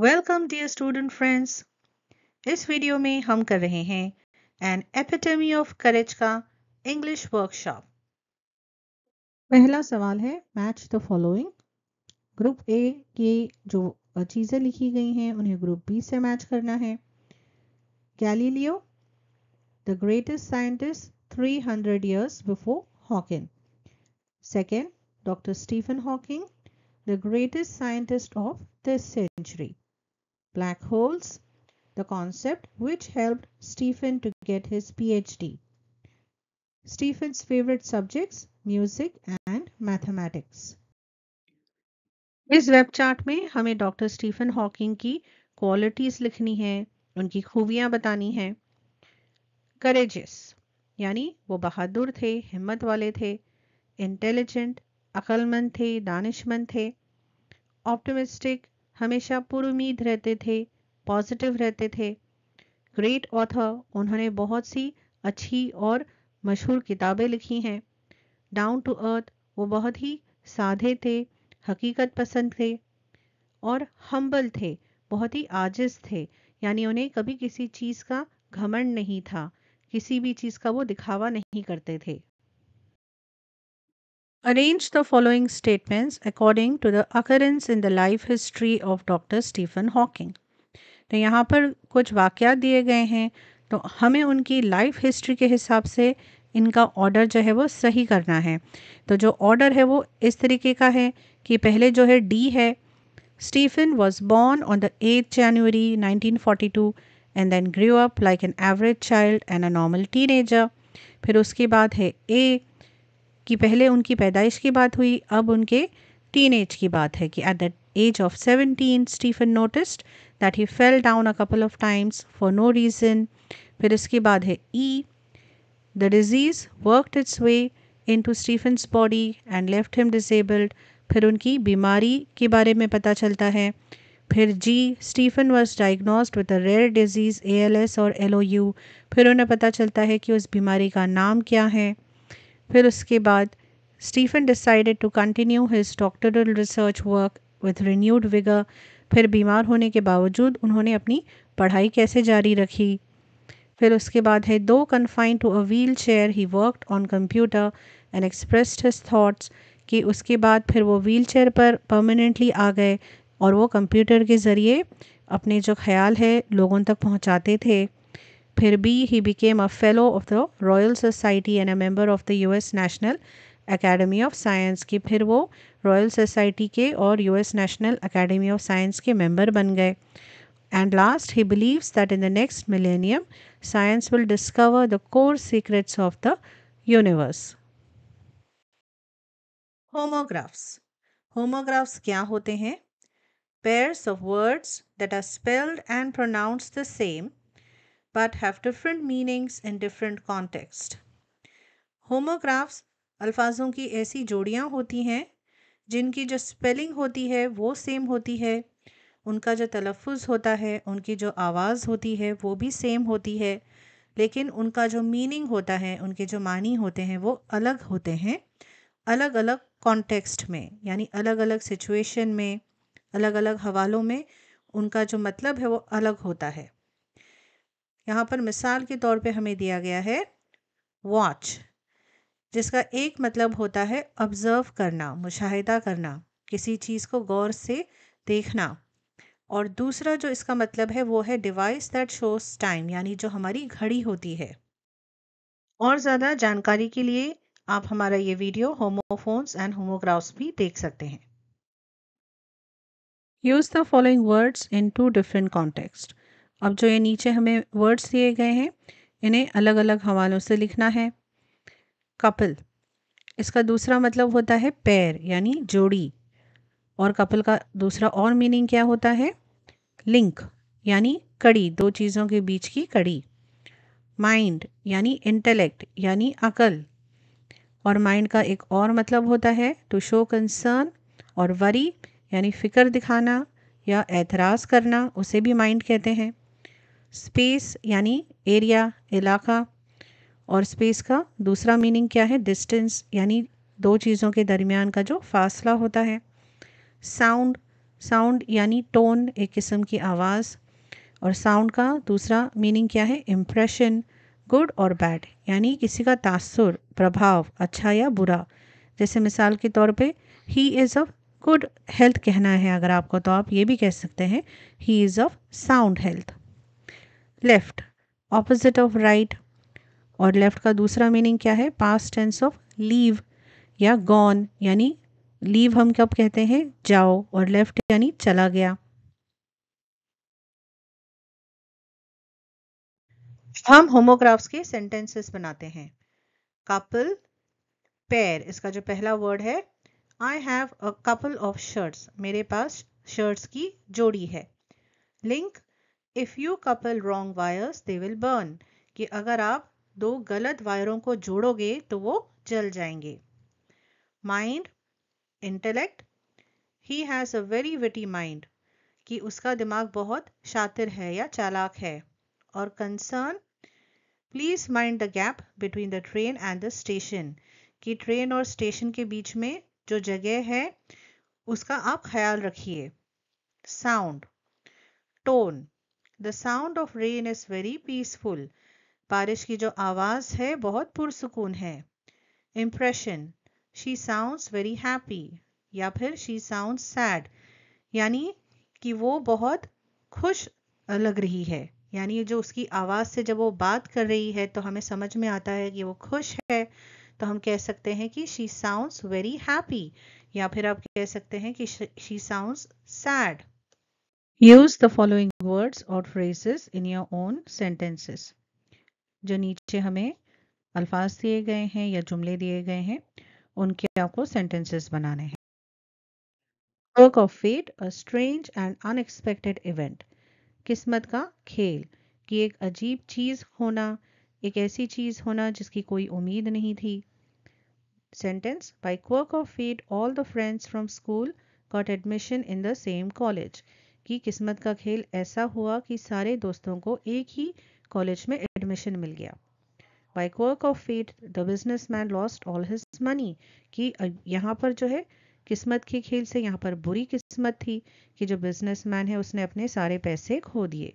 Welcome dear student friends इस video में हम कर रहे हैं एन एपिटेमी ऑफ करेज का इंग्लिश वर्कशॉप पहला सवाल है match the following group A की जो चीज़ें लिखी गई हैं उन्हें ग्रुप बी से मैच करना है Galileo the greatest scientist 300 years before Hawking second doctor Stephen Hawking the greatest scientist of this century black holes, the concept which helped Stephen to get his PhD. Stephen's favorite subjects music and mathematics. इस web chart में हमें doctor Stephen Hawking की qualities लिखनी है उनकी खूबियां बतानी है करेजिस यानी वो बहादुर थे हिम्मत वाले थे इंटेलिजेंट अकलमंद थे दानिशमंद थे ऑप्टिमिस्टिक हमेशा पूर्व उम्मीद रहते थे पॉजिटिव रहते थे ग्रेट ऑथर उन्होंने बहुत सी अच्छी और मशहूर किताबें लिखी हैं डाउन टू अर्थ वो बहुत ही साधे थे हकीकत पसंद थे और हम्बल थे बहुत ही आजिज थे यानी उन्हें कभी किसी चीज़ का घमंड नहीं था किसी भी चीज़ का वो दिखावा नहीं करते थे Arrange the following statements according to the occurrence in the life history of doctor Stephen Hawking तो यहाँ पर कुछ वाक़ात दिए गए हैं तो हमें उनकी लाइफ हिस्ट्री के हिसाब से इनका ऑर्डर जो है वो सही करना है तो जो ऑर्डर है वो इस तरीके का है कि पहले जो है डी है Stephen was born on the eight January 1942 and then grow up like an average child and a normal teenager फिर उसके बाद है ए कि पहले उनकी पैदाइश की बात हुई अब उनके एज की बात है कि at the age of seventeen Stephen noticed that he fell down a couple of times for no reason फिर इसके बाद है ई the disease worked its way into Stephen's body and left him disabled फिर उनकी बीमारी के बारे में पता चलता है फिर जी Stephen was diagnosed with a rare disease A L S और एल ओ यू फिर उन्हें पता चलता है कि उस बीमारी का नाम क्या है फिर उसके बाद Stephen decided to continue his doctoral research work with renewed vigour फिर बीमार होने के बावजूद उन्होंने अपनी पढ़ाई कैसे जारी रखी फिर उसके बाद है दो confine to a wheel chair he worked on computer and expressed his thoughts कि उसके बाद फिर वो व्हील चेयर पर परमानेंटली आ गए और वो कंप्यूटर के ज़रिए अपने जो ख्याल है लोगों तक पहुंचाते थे Pirby, he became a fellow of the Royal Society and a member of the US National Academy of Science ki phir wo Royal Society ke aur US National Academy of Science ke member ban gaye and last he believes that in the next millennium science will discover the core secrets of the universe homographs homographs kya hote hain pairs of words that are spelled and pronounced the same but have different meanings in different context. Homographs अल्फाजों की ऐसी जोड़ियाँ होती हैं जिनकी जो spelling होती है वो same होती है उनका जो तलफ़ होता है उनकी जो आवाज़ होती है वो भी सेम होती है लेकिन उनका जो मीनिंग होता है उनके जो मानी होते हैं वो अलग होते हैं अलग अलग कॉन्टेक्स्ट में यानी अलग अलग सिचुएशन में अलग अलग हवालों में उनका जो मतलब है वो अलग होता है यहाँ पर मिसाल के तौर पे हमें दिया गया है वॉच जिसका एक मतलब होता है ऑब्ज़र्व करना मुशाहिदा करना किसी चीज़ को गौर से देखना और दूसरा जो इसका मतलब है वो है डिवाइस दैट शोस टाइम यानी जो हमारी घड़ी होती है और ज़्यादा जानकारी के लिए आप हमारा ये वीडियो होमोफोन्स एंड होमोग्राफ्स भी देख सकते हैं use the following words in two different context अब जो ये नीचे हमें वर्ड्स दिए गए हैं इन्हें अलग अलग हवालों से लिखना है कपल इसका दूसरा मतलब होता है पैर यानी जोड़ी और कपल का दूसरा और मीनिंग क्या होता है लिंक यानी कड़ी दो चीज़ों के बीच की कड़ी माइंड यानी इंटेलेक्ट यानी अकल और माइंड का एक और मतलब होता है टू शो कंसर्न और वरी यानी फ़िक्र दिखाना या एतराज़ करना उसे भी माइंड कहते हैं स्पेस यानी एरिया इलाका और स्पेस का दूसरा मीनिंग क्या है डिस्टेंस यानी दो चीज़ों के दरमियान का जो फासला होता है साउंड साउंड यानी टोन एक किस्म की आवाज़ और साउंड का दूसरा मीनिंग क्या है इम्प्रेशन गुड और बैड यानी किसी का तासुर प्रभाव अच्छा या बुरा जैसे मिसाल के तौर पे he is of good health कहना है अगर आपको तो आप ये भी कह सकते हैं he is of sound health left opposite of right और लेफ़्ट का दूसरा मीनिंग क्या है पास्ट टेंस ऑफ लीव या गॉन यानी लीव हम कब कहते हैं जाओ और लेफ़्ट यानी चला गया हम होमोग्राफ्स के सेंटेंसेस बनाते हैं कपल पैर इसका जो पहला वर्ड है I have a couple of shirts मेरे पास शर्ट्स की जोड़ी है link if you couple wrong wires they will burn कि अगर आप दो गलत वायरों को जोड़ोगे तो वो जल जाएंगे mind intellect he has a very witty mind कि उसका दिमाग बहुत शातिर है या चालाक है और concern please mind the gap between the train and the station कि ट्रेन और स्टेशन के बीच में जो जगह है उसका आप ख्याल रखिए sound tone the sound of rain is very peaceful बारिश की जो आवाज़ है बहुत पुरसकून है impression she sound very happy या फिर शी साउंड सैड यानी कि वो बहुत खुश लग रही है यानी जो उसकी आवाज़ से जब वो बात कर रही है तो हमें समझ में आता है कि वो खुश है तो हम कह सकते हैं कि शी साउंड वेरी हैप्पी या फिर आप कह सकते हैं कि she sound sad use the following words और phrases in your own sentences जो नीचे हमें अल्फाज दिए गए हैं या जुमले दिए गए हैं उनके आपको सेंटेंसेस बनाने हैं quirk of fate a strange and unexpected event किस्मत का खेल कि एक अजीब चीज होना एक ऐसी चीज होना जिसकी कोई उम्मीद नहीं थी sentence by quirk of fate all the friends from school got admission in the same college कि किस्मत का खेल ऐसा हुआ कि सारे दोस्तों को एक ही कॉलेज में एडमिशन मिल गया by quirk of fate the business man lost all his money कि यहाँ पर जो है किस्मत के खेल से यहाँ पर बुरी किस्मत थी कि जो बिजनेसमैन है उसने अपने सारे पैसे खो दिए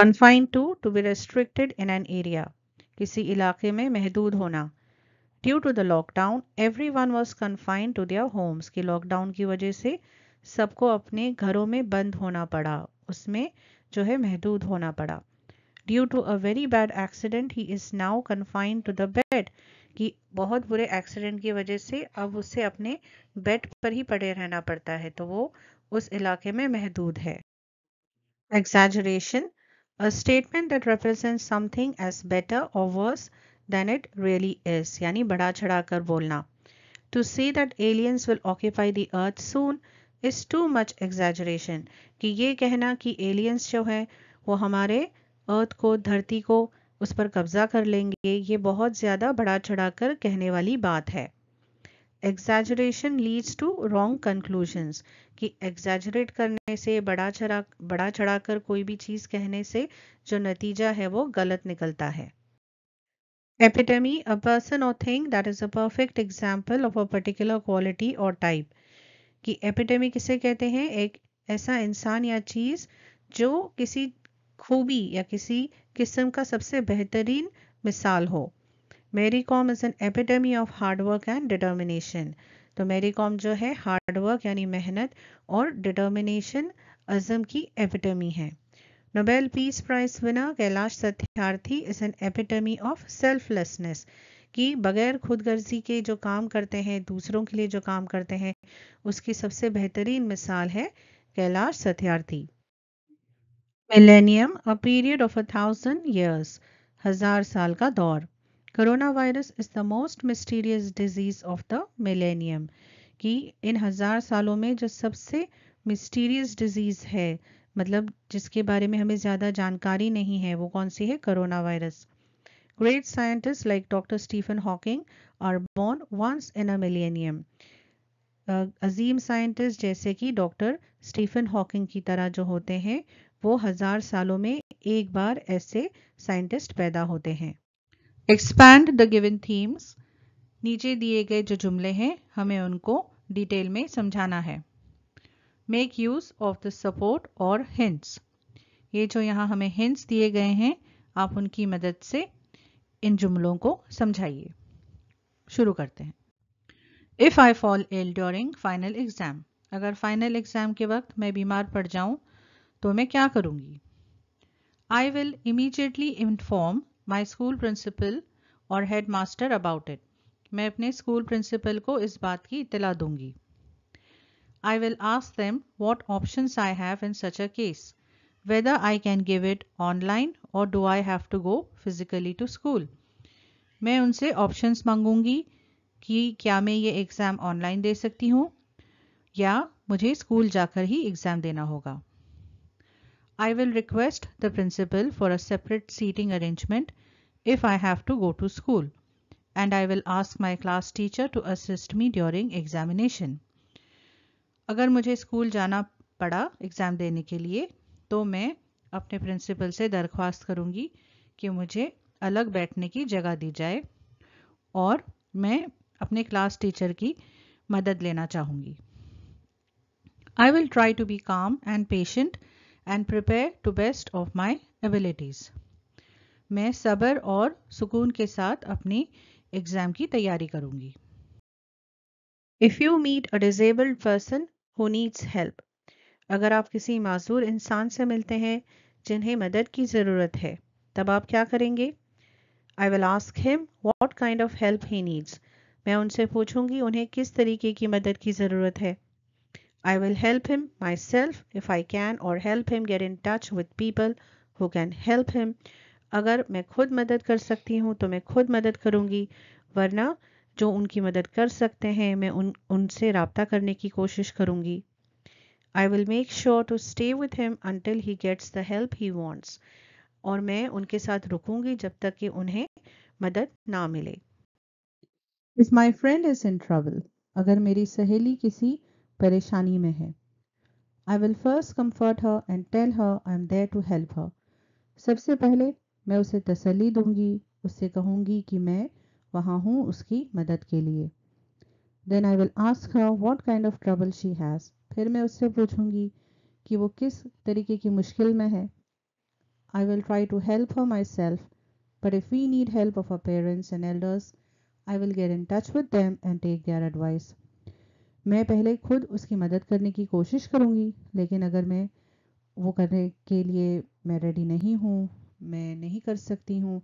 confine to to be restricted in an area किसी इलाके में महदूद होना due to the lockdown every one was confined to their homes कि लॉकडाउन की वजह से सबको अपने घरों में बंद होना पड़ा उसमें जो है महदूद होना पड़ा due to a very bad accident he is now confined to the bed कि बहुत बुरे एक्सीडेंट की वजह से अब उसे अपने बेड पर ही पड़े रहना पड़ता है तो वो उस इलाके में महदूद है exaggeration a statement that represent something as better और worse than it really is यानी बड़ा चढ़ा कर बोलना to say that aliens will occupy the earth soon is too much exaggeration कि ये कहना कि एलियंस जो है वो हमारे अर्थ को धरती को उस पर कब्जा कर लेंगे ये बहुत ज़्यादा बढ़ा चढ़ाकर कहने वाली बात है exaggeration leads to wrong conclusions कि एग्जेजरेट करने से बड़ा चढ़ा बड़ा चढ़ाकर कोई भी चीज़ कहने से जो नतीजा है वो गलत निकलता है Epitome, a person or thing that is a perfect example of a particular quality or type. कि एपिडेमी किसे कहते हैं एक ऐसा इंसान या चीज़ जो किसी खूबी या किसी किस्म का सबसे बेहतरीन मिसाल हो Mary Kom is an epitome of hard work and determination तो मेरी कॉम जो है हार्डवर्क यानी मेहनत और डिटर्मिनेशन अज़म की एपिडेमी है Nobel peace prize winner Kailash Satyarthi is an epitome of selflessness कि बगैर खुद गर्जी के जो काम करते हैं दूसरों के लिए जो काम करते हैं उसकी सबसे बेहतरीन मिसाल है Kailash Satyarthi millennium a period of a thousand years हजार साल का दौर corona virus is the most mysterious disease of the millennium कि इन हजार सालों में जो सबसे मिस्टीरियस डिजीज है मतलब जिसके बारे में हमें ज़्यादा जानकारी नहीं है वो कौन सी है corona virus Great scientists like Dr. Stephen Hawking are born once in a millennium. अजीम uh, साइंटिस्ट जैसे कि डॉक्टर स्टीफन हॉकिंग की तरह जो होते हैं वो हजार सालों में एक बार ऐसे साइंटिस्ट पैदा होते हैं एक्सपैंड द गिवन थीम्स नीचे दिए गए जो जुमले हैं हमें उनको डिटेल में समझाना है make use of the support और हिंट्स ये जो यहाँ हमें हिंट्स दिए गए हैं आप उनकी मदद से इन जुमलों को समझाइए शुरू करते हैं if I fall ill during final exam अगर फाइनल एग्ज़ाम के वक्त मैं बीमार पड़ जाऊं तो मैं क्या करूंगी I will immediately inform my school principal और हेड मास्टर अबाउट इट मैं अपने स्कूल प्रिंसिपल को इस बात की इतला दूंगी I will ask them what option I have in such a case whether I can give it online or do I have to go physically to school. मैं उनसे options मांगूंगी कि क्या मैं ये exam online दे सकती हूँ या मुझे school जाकर ही exam देना होगा I will request the principal for a separate seating arrangement if I have to go to school and I will ask my class teacher to assist me during examination. अगर मुझे school जाना पड़ा exam देने के लिए तो मैं अपने प्रिंसिपल से दरख्वास्त करूंगी कि मुझे अलग बैठने की जगह दी जाए और मैं अपने क्लास टीचर की मदद लेना चाहूंगी I will try to be calm and patient and prepare to best of my abilities मैं सब्र और सुकून के साथ अपनी एग्जाम की तैयारी करूंगी if you meet a disabled person who needs help अगर आप किसी मासूर इंसान से मिलते हैं जिन्हें मदद की ज़रूरत है तब आप क्या करेंगे I will ask him what kind of help he needs मैं उनसे पूछूंगी उन्हें किस तरीके की मदद की ज़रूरत है I will help him myself if I can और help him get in touch with people who can help him अगर मैं खुद मदद कर सकती हूँ तो मैं खुद मदद करूँगी वरना जो उनकी मदद कर सकते हैं मैं उन उनसे रबता करने की कोशिश करूँगी I will make sure to stay with him until he gets the help he wants और मैं उनके साथ रुकूंगी जब तक कि उन्हें मदद ना मिले if my friend is in trouble अगर मेरी सहेली किसी परेशानी में है I will first comfort her and tell her I am there to help her सबसे पहले मैं उसे तसली दूंगी उससे कहूंगी कि मैं वहाँ हूँ उसकी मदद के लिए then I will ask her what kind of trouble she has फिर मैं उससे पूछूंगी कि वो किस तरीके की मुश्किल में है I will try to help for myself but if we need help of our parents and elders I will get in touch with them and take their advice मैं पहले खुद उसकी मदद करने की कोशिश करूंगी लेकिन अगर मैं वो करने के लिए मैं रेडी नहीं हूँ मैं नहीं कर सकती हूँ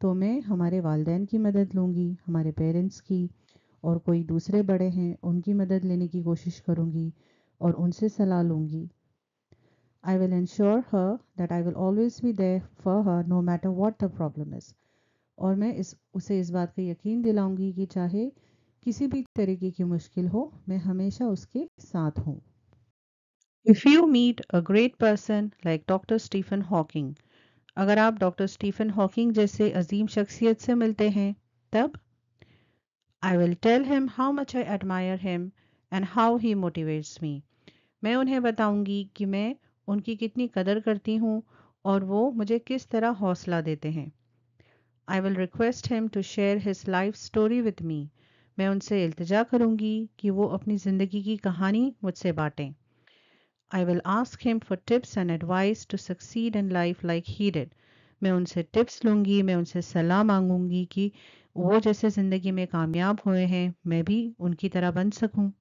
तो मैं हमारे वालदेन की मदद लूँगी हमारे पेरेंट्स की और कोई दूसरे बड़े हैं उनकी मदद लेने की कोशिश करूँगी और उनसे सलाह लूँगी I will ensure her that I will always be there for her no matter what the problem is और मैं इस उसे इस बात का यकीन दिलाऊंगी कि चाहे किसी भी तरीके की मुश्किल हो मैं हमेशा उसके साथ हूँ If you meet a great person like Dr. Stephen Hawking, अगर आप डॉक्टर स्टीफन हॉकिंग जैसे अजीम शख्सियत से मिलते हैं तब I will tell him how much I admire him and how he motivates me मैं उन्हें बताऊंगी कि मैं उनकी कितनी कदर करती हूँ और वो मुझे किस तरह हौसला देते हैं I will request him to share his life story with me मैं उनसे इल्तजा करूंगी कि वो अपनी ज़िंदगी की कहानी मुझसे बांटें I will ask him for tips and advice to succeed in life like he did मैं उनसे टिप्स लूँगी मैं उनसे सलाह मांगूंगी कि वो जैसे ज़िंदगी में कामयाब हुए हैं मैं भी उनकी तरह बन सकूँ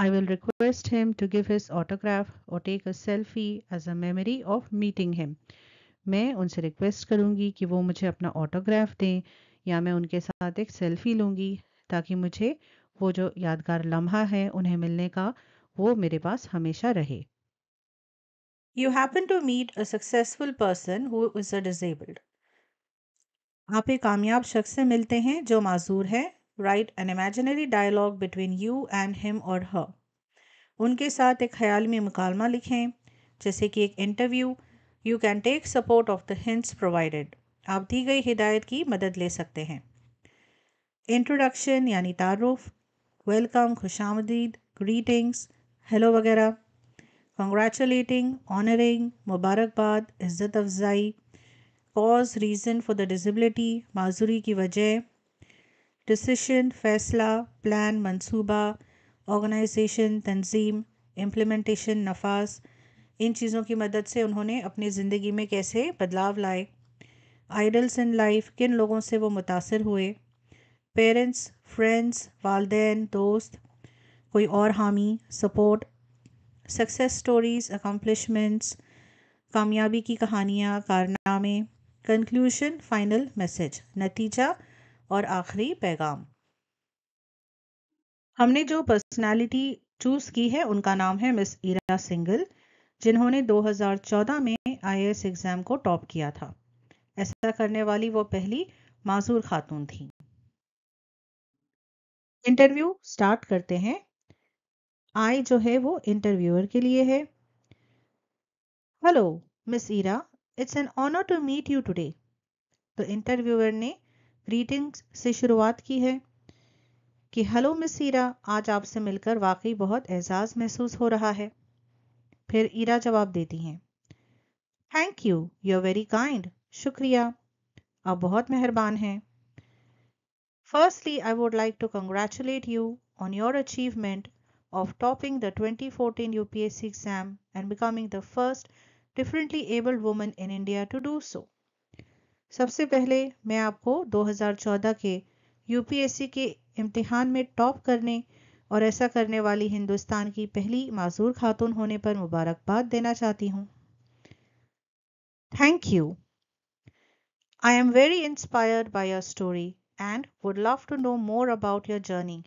I will request him to give his autograph or take a selfie as a memory of meeting him. मैं उनसे रिक्वेस्ट करूंगी कि वो मुझे अपना ऑटोग्राफ दें या मैं उनके साथ एक सेल्फी लूंगी ताकि मुझे वो जो यादगार लम्हा है उन्हें मिलने का वो मेरे पास हमेशा रहे you happen to meet a successful person who is a disabled आप एक कामयाब शख्स से मिलते हैं जो माजूर है write an imaginary dialogue between you and him और ह उनके साथ एक ख्याल में मुकालमा लिखें जैसे कि एक interview you can take support of the hints provided आप दी गई हिदायत की मदद ले सकते हैं इंट्रोडक्शन यानी तारुफ वेलकम खुश आमदीद ग्रीटिंग्स हेलो वगैरह कंग्रेचुलेटिंग ऑनरिंग मुबारकबाद इज़्ज़त अफजाई cause reason for the disability माजूरी की वजह डिसीशन फैसला प्लान मंसूबा ऑर्गेनाइजेशन तंजीम इम्प्लीमेंटेशन नफाज इन चीज़ों की मदद से उन्होंने अपनी ज़िंदगी में कैसे बदलाव लाए आइडल्स इन लाइफ किन लोगों से वो मुतासर हुए पेरेंट्स फ्रेंड्स वालदेन दोस्त कोई और हामी सपोर्ट सक्सेस स्टोरीज़ अकम्पलिशमेंट्स कामयाबी की कहानियाँ कारनामे कंक्लूशन फाइनल मैसेज नतीजा और आखिरी पैगाम हमने जो पर्सनालिटी चूज की है उनका नाम है मिस ईरा सिंगल जिन्होंने 2014 में आईएएस एग्जाम को टॉप किया था ऐसा करने वाली वो पहली माजूर खातून थी इंटरव्यू स्टार्ट करते हैं आई जो है वो इंटरव्यूअर के लिए है hello miss Ira it's an honour to meet you today तो इंटरव्यूअर ने रीडिंग से शुरुआत की है कि हेलो मिस ईरा आज आपसे मिलकर वाकई बहुत एहसास महसूस हो रहा है फिर ईरा जवाब देती हैं thank you you are very kind शुक्रिया आप बहुत मेहरबान हैं firstly I would like to congratulate you on your achievement of topping the 2014 UPSC exam and becoming the first differently abled woman in India to do so सबसे पहले मैं आपको 2014 के यूपीएससी के इम्तिहान में टॉप करने और ऐसा करने वाली हिंदुस्तान की पहली माजूर खातून होने पर मुबारकबाद देना चाहती हूँ thank you I am very inspired by your story and would love to know more about your journey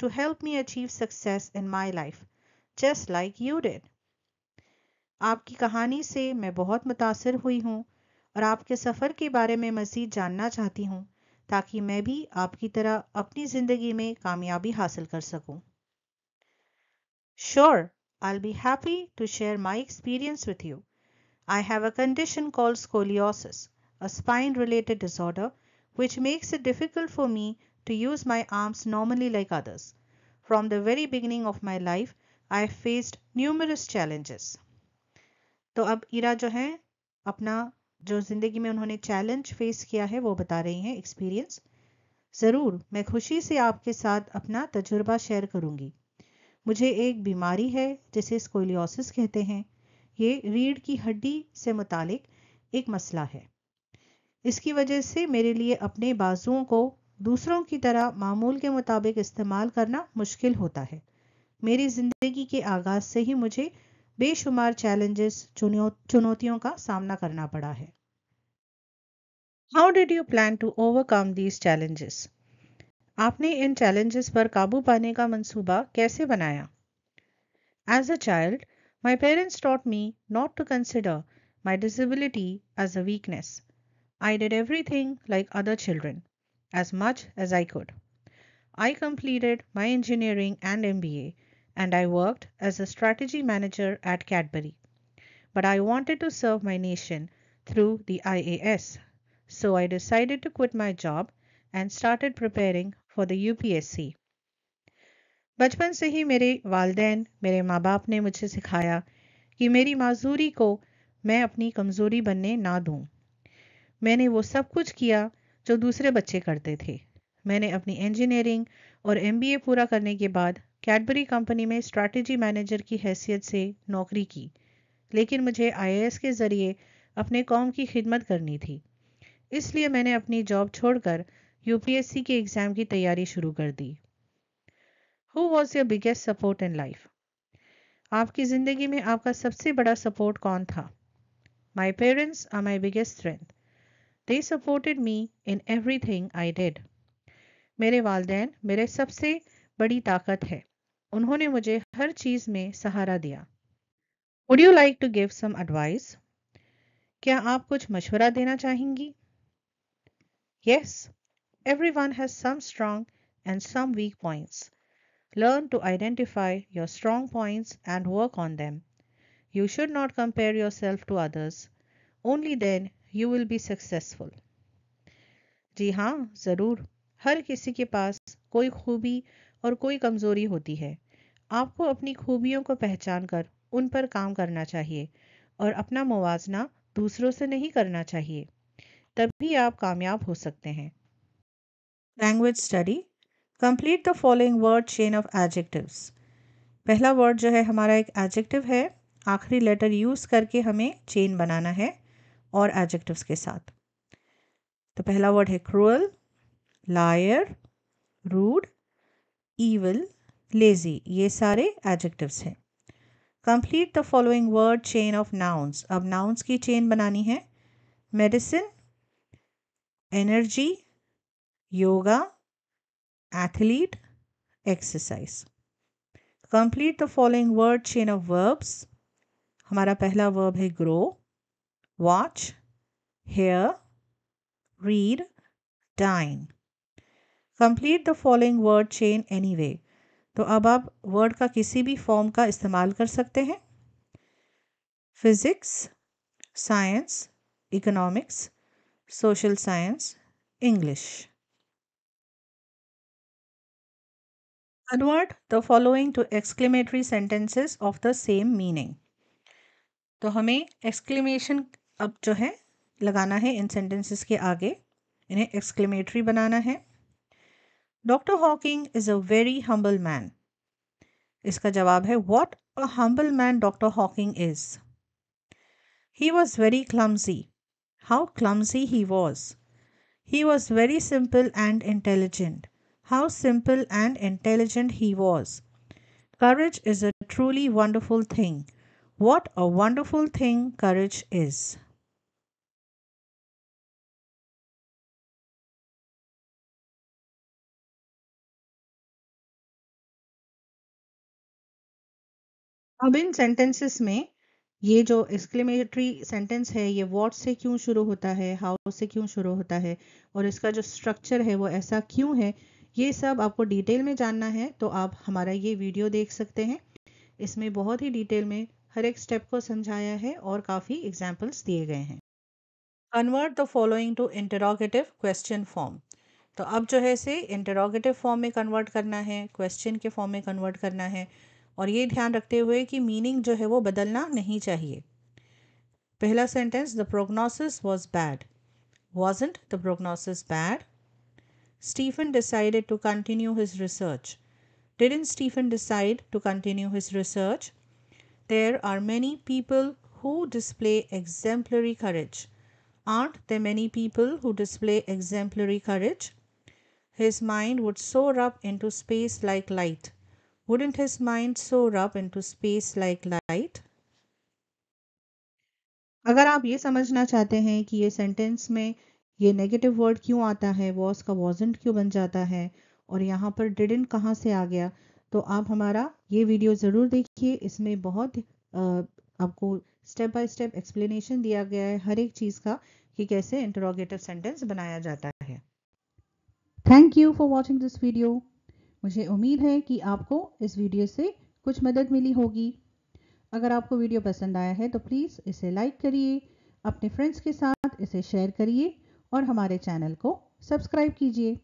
to help me achieve success in my life just like you did आपकी कहानी से मैं बहुत मुतासर हुई हूँ और आपके सफ़र के बारे में मज़ीद जानना चाहती हूँ ताकि मैं भी आपकी तरह अपनी ज़िंदगी में कामयाबी हासिल कर सकूँ Sure, I'll be happy to share my experience with you. I have a condition called scoliosis, a spine related disorder, which makes it difficult for me to use my arms normally like others. From the very beginning of my life, I faced numerous challenges. तो अब इरा जो है अपना जो ज़िंदगी में उन्होंने challenge face किया है वो बता रही हैं एक्सपीरियंस ज़रूर मैं खुशी से आपके साथ अपना तजुर्बा शेयर करूंगी मुझे एक बीमारी है जिसे स्कोलियोसिस कहते हैं ये रीढ़ की हड्डी से मुतालिक एक मसला है इसकी वजह से मेरे लिए अपने बाजुओं को दूसरों की तरह मामूल के मुताबिक इस्तेमाल करना मुश्किल होता है मेरी ज़िंदगी के आगाज़ से ही मुझे बेशुमार चैलेंजेस चुनौतियों का सामना करना पड़ा है how did you plan to overcome these challenges आपने इन चैलेंजेस पर काबू पाने का मंसूबा कैसे बनाया as a child my parents taught me not to consider my disability as a weakness I did everything like other children as much as I could I completed my engineering and M B A and I worked as a strategy manager at Cadbury. But I wanted to serve my nation through the IAS. So I decided to quit my job and started preparing for the UPSC. बचपन से ही मेरे वालदेन मेरे माँ बाप ने मुझे सिखाया कि मेरी माजूरी को मैं अपनी कमज़ोरी बनने ना दूं। मैंने वो सब कुछ किया जो दूसरे बच्चे करते थे मैंने अपनी इंजीनियरिंग और एमबीए पूरा करने के बाद कैडबरी कंपनी में स्ट्रैटेजी मैनेजर की हैसियत से नौकरी की लेकिन मुझे आईएएस के ज़रिए अपने कॉम की खिदमत करनी थी इसलिए मैंने अपनी जॉब छोड़कर यूपीएससी के एग्ज़ाम की तैयारी शुरू कर दी who was your biggest support in life आपकी ज़िंदगी में आपका सबसे बड़ा सपोर्ट कौन था my parents are my biggest strength they supported me in everything I did मेरे वालदेन मेरे सबसे बड़ी ताकत है उन्होंने मुझे हर चीज में सहारा दिया would you like to give some advice क्या आप कुछ मशवरा देना चाहेंगी yes every one has some and some weak points learn to identify your strong point and work on them you should not compare yourself to others only then you will be successful जी हाँ जरूर हर किसी के पास कोई खूबी और कोई कमज़ोरी होती है आपको अपनी खूबियों को पहचान कर उन पर काम करना चाहिए और अपना मुवजना दूसरों से नहीं करना चाहिए तभी आप कामयाब हो सकते हैं language study complete the following word chain of adjectives पहला वर्ड जो है हमारा एक एडजेक्टिव है आखिरी लेटर यूज़ करके हमें चेन बनाना है और एडजेक्टिव्स के साथ तो पहला वर्ड है cruel liar rude evil, lazy ये सारे एडजेक्टिव्स हैं complete the following word chain of nouns अब नाउन्स की चेन बनानी है medicine energy yoga athlete exercise complete the following word chain of verbs हमारा पहला वर्ब है grow watch hair read dine complete the following word chain anyway तो अब आप वर्ड का किसी भी फॉर्म का इस्तेमाल कर सकते हैं physics science economics social science English convert the following to exclamatory sentences of the same meaning तो हमें एक्सक्लेमेशन अब जो है लगाना है इन सेंटेंसेस के आगे इन्हें एक्सक्लेमेटरी बनाना है doctor Hawking is a very humble man इसका जवाब है what a humble man doctor Hawking is he was very clumsy how clumsy he was he was very simple and intelligent how simple and intelligent he was courage is a truly wonderful thing. What a wonderful thing courage is! अब इन sentences में ये जो exclamatory sentence है ये what से क्यों शुरू होता है हाउ से क्यों शुरू होता है और इसका जो स्ट्रक्चर है वो ऐसा क्यों है ये सब आपको डिटेल में जानना है तो आप हमारा ये वीडियो देख सकते हैं इसमें बहुत ही डिटेल में हर एक स्टेप को समझाया है और काफ़ी एग्जाम्पल्स दिए गए हैं convert the following to interrogative question form तो अब जो है इसे इंटरोगेटिव फॉर्म में कन्वर्ट करना है क्वेश्चन के फॉर्म में कन्वर्ट करना है और ये ध्यान रखते हुए कि मीनिंग जो है वो बदलना नहीं चाहिए पहला sentence the prognosis was bad wasn't the prognosis bad Stephen decided to continue his research didn't Stephen decide to continue his research there are many people who display exemplary courage aren't the many people who display exemplary courage his mind would soar up into space like light Wouldn't his mind soar up into space like light? अगर आप ये समझना चाहते हैं कि ये sentence में ये नेगेटिव वर्ड क्यों आता है वॉज का वॉजेंट क्यों बन जाता है और यहाँ पर डिडेंट कहाँ से आ गया तो आप हमारा ये वीडियो ज़रूर देखिए इसमें बहुत आपको स्टेप बाय स्टेप एक्सप्लेनेशन दिया गया है हर एक चीज़ का कि कैसे इंटरोगेटिव सेंटेंस बनाया जाता है thank you for watching this video मुझे उम्मीद है कि आपको इस वीडियो से कुछ मदद मिली होगी अगर आपको वीडियो पसंद आया है तो प्लीज़ इसे लाइक करिए अपने फ्रेंड्स के साथ इसे शेयर करिए और हमारे चैनल को सब्सक्राइब कीजिए